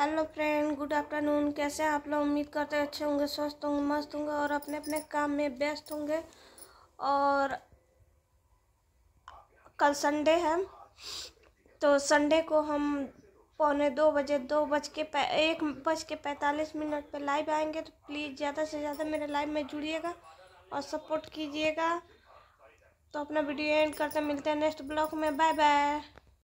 hello friend good afternoon कैसे हैं आप लोग उम्मीद करते हैं अच्छे होंगे स्वस्थ होंगे मस्त होंगे और अपने अपने काम में व्यस्त होंगे और कल संडे है तो संडे को हम पौने दो बजे दो बज के एक बज के पैंतालीस मिनट पे लाइव आएंगे तो प्लीज़ ज़्यादा से ज़्यादा मेरे लाइव में जुड़िएगा और सपोर्ट कीजिएगा तो अपना वीडियो एंड करते मिलते हैं नेक्स्ट ब्लॉग में बाय बाय